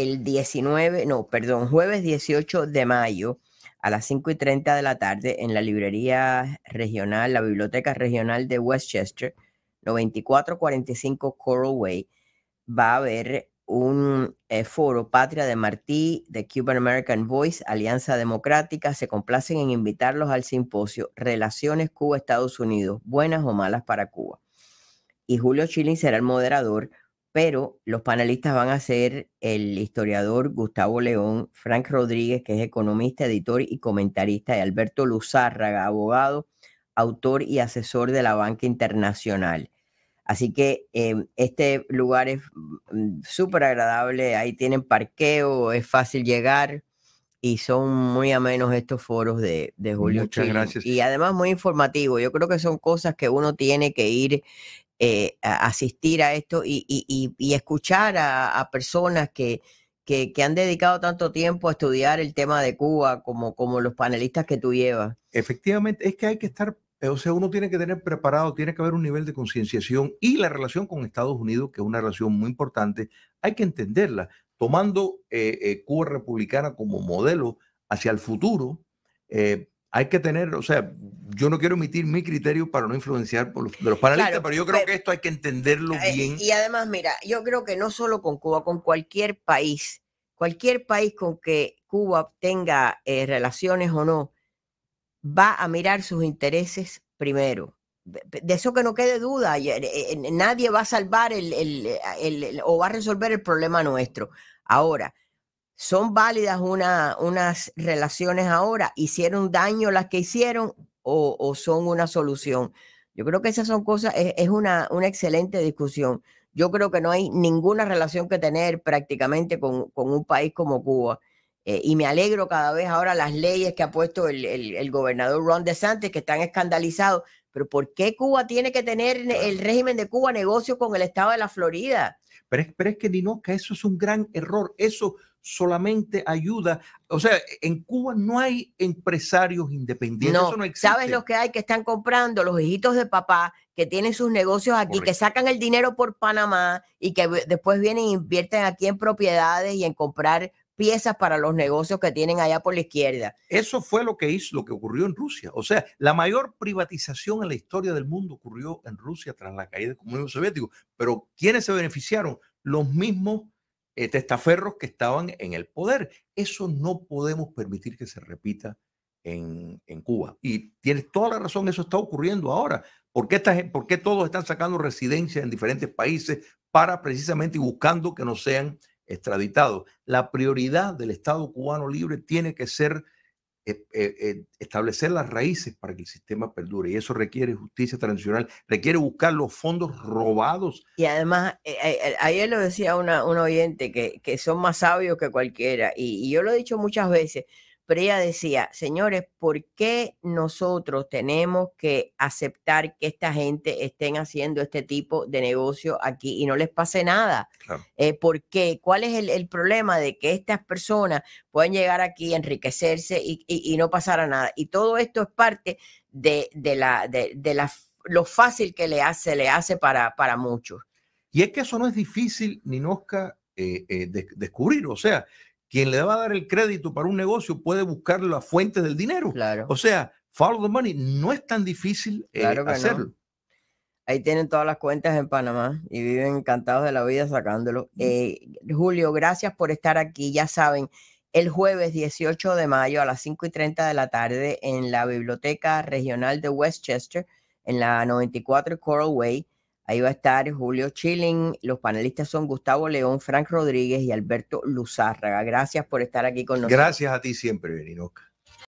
el 19, no, perdón, jueves 18 de mayo a las 5 y 30 de la tarde en la librería regional, la biblioteca regional de Westchester, 9445 Coral Way, va a haber un eh, foro Patria de Martí, de Cuban American Voice, Alianza Democrática, se complacen en invitarlos al simposio Relaciones Cuba-Estados Unidos, buenas o malas para Cuba. Y Julio Chilin será el moderador pero los panelistas van a ser el historiador Gustavo León, Frank Rodríguez, que es economista, editor y comentarista, y Alberto Luzárraga, abogado, autor y asesor de la banca internacional. Así que em, este lugar es mm, súper agradable, ahí tienen parqueo, es fácil llegar y son muy amenos estos foros de, Julio Muchas gracias. Y además muy informativo. Yo creo que son cosas que uno tiene que ir eh, asistir a esto y, escuchar a, personas que, que, han dedicado tanto tiempo a estudiar el tema de Cuba como, como los panelistas que tú llevas. Efectivamente, es que hay que estar, eh, o sea, uno tiene que tener preparado, tiene que haber un nivel de concienciación y la relación con Estados Unidos, que es una relación muy importante, hay que entenderla, tomando eh, Cuba republicana como modelo hacia el futuro. hay que tener, o sea, yo no quiero emitir mi criterio para no influenciar por los, panelistas, pero yo creo que esto hay que entenderlo eh, bien. Y además, mira, yo creo que no solo con Cuba, con cualquier país, cualquier país con que Cuba tenga eh, relaciones o no, va a mirar sus intereses primero. De eso que no quede duda, eh, nadie va a salvar el, el, o va a resolver el problema nuestro. Ahora, son válidas una, unas relaciones ahora, hicieron daño las que hicieron, o, son una solución. Yo creo que esas son cosas, es, una, una, excelente discusión. Yo creo que no hay ninguna relación que tener prácticamente con, un país como Cuba. Eh, y me alegro cada vez ahora las leyes que ha puesto el, el, el, gobernador Ron DeSantis, que están escandalizados. Pero ¿por qué Cuba tiene que tener el régimen de Cuba negocio con el estado de la Florida? Pero es, que, eso es un gran error. Eso solamente ayuda. O sea, en Cuba no hay empresarios independientes. No, eso no existe. ¿Sabes lo que hay? Que están comprando los hijitos de papá que tienen sus negocios aquí, que sacan el dinero por Panamá y que después vienen e invierten aquí en propiedades y en comprar piezas para los negocios que tienen allá por la izquierda. Eso fue lo que hizo, lo que ocurrió en Rusia. O sea, la mayor privatización en la historia del mundo ocurrió en Rusia tras la caída del comunismo soviético. Pero ¿quiénes se beneficiaron? Los mismos eh, testaferros que estaban en el poder. Eso no podemos permitir que se repita en, Cuba. Y tienes toda la razón, eso está ocurriendo ahora. ¿Por qué, todos están sacando residencia en diferentes países para precisamente buscando que no sean extraditados? La prioridad del Estado cubano libre tiene que ser eh, eh, eh, establecer las raíces para que el sistema perdure. Y eso requiere justicia transicional, requiere buscar los fondos robados. Y además, ayer lo decía una, un oyente, que, son más sabios que cualquiera. y yo lo he dicho muchas veces, pero decía, señores, ¿por qué nosotros tenemos que aceptar que esta gente estén haciendo este tipo de negocio aquí y no les pase nada? Eh, ¿Por qué? ¿Cuál es el, problema de que estas personas puedan llegar aquí, enriquecerse y, y, y no pasara nada? Y todo esto es parte de, la, de, la, lo fácil que le hace, le hace para, para muchos. Y es que eso no es difícil, ni eh, eh descubrir. O sea, quien le va a dar el crédito para un negocio puede buscar las fuentes del dinero. Claro. O sea, follow the money no es tan difícil eh, hacerlo. Ahí tienen todas las cuentas en Panamá y viven encantados de la vida sacándolo. Eh, Julio, gracias por estar aquí. Ya saben, el jueves 18 de mayo a las 5 y 30 de la tarde en la Biblioteca Regional de Westchester, en la 94 Coral Way Ahí va a estar Julio Chilling. Los panelistas son Gustavo León, Frank Rodríguez y Alberto Luzárraga. Gracias por estar aquí con nosotros. Gracias a ti siempre, Beninoca.